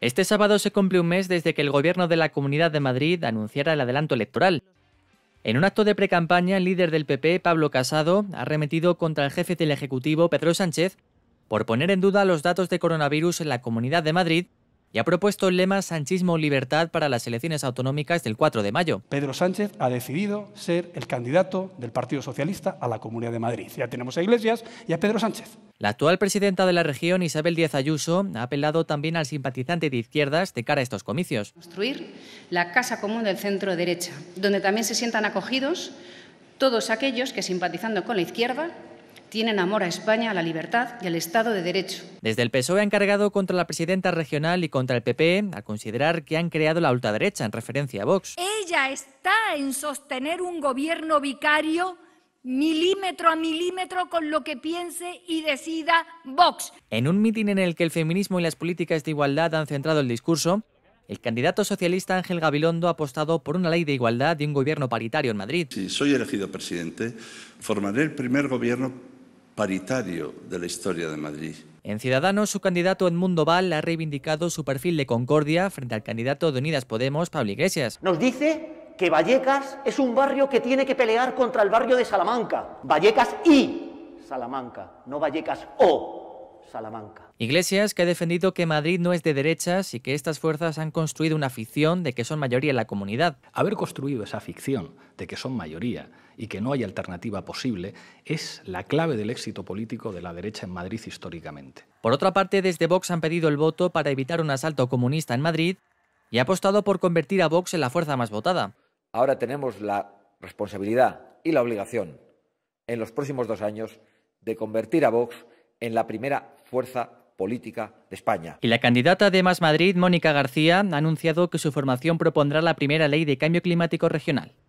Este sábado se cumple un mes desde que el gobierno de la Comunidad de Madrid anunciara el adelanto electoral. En un acto de precampaña, el líder del PP, Pablo Casado, ha remetido contra el jefe del Ejecutivo, Pedro Sánchez, por poner en duda los datos de coronavirus en la Comunidad de Madrid y ha propuesto el lema Sanchismo Libertad para las elecciones autonómicas del 4 de mayo. Pedro Sánchez ha decidido ser el candidato del Partido Socialista a la Comunidad de Madrid. Ya tenemos a Iglesias y a Pedro Sánchez. La actual presidenta de la región, Isabel Díaz Ayuso, ha apelado también al simpatizante de izquierdas de cara a estos comicios. Construir la Casa Común del Centro Derecha, donde también se sientan acogidos todos aquellos que, simpatizando con la izquierda, tienen amor a España, a la libertad y al Estado de Derecho. Desde el PSOE ha encargado contra la presidenta regional y contra el PP a considerar que han creado la ultraderecha en referencia a Vox. Ella está en sostener un gobierno vicario milímetro a milímetro con lo que piense y decida Vox. En un mitin en el que el feminismo y las políticas de igualdad han centrado el discurso, el candidato socialista Ángel Gabilondo ha apostado por una ley de igualdad y un gobierno paritario en Madrid. Si soy elegido presidente, formaré el primer gobierno paritario de la historia de Madrid. En Ciudadanos, su candidato Edmundo Val ha reivindicado su perfil de concordia frente al candidato de Unidas Podemos, Pablo Iglesias. Nos dice que Vallecas es un barrio que tiene que pelear contra el barrio de Salamanca. Vallecas y Salamanca, no Vallecas o Salamanca. Iglesias, que ha defendido que Madrid no es de derechas y que estas fuerzas han construido una ficción de que son mayoría en la comunidad. Haber construido esa ficción de que son mayoría y que no hay alternativa posible es la clave del éxito político de la derecha en Madrid históricamente. Por otra parte, desde Vox han pedido el voto para evitar un asalto comunista en Madrid y ha apostado por convertir a Vox en la fuerza más votada ahora tenemos la responsabilidad y la obligación en los próximos dos años de convertir a Vox en la primera fuerza política de España. Y la candidata de Más Madrid, Mónica García, ha anunciado que su formación propondrá la primera ley de cambio climático regional.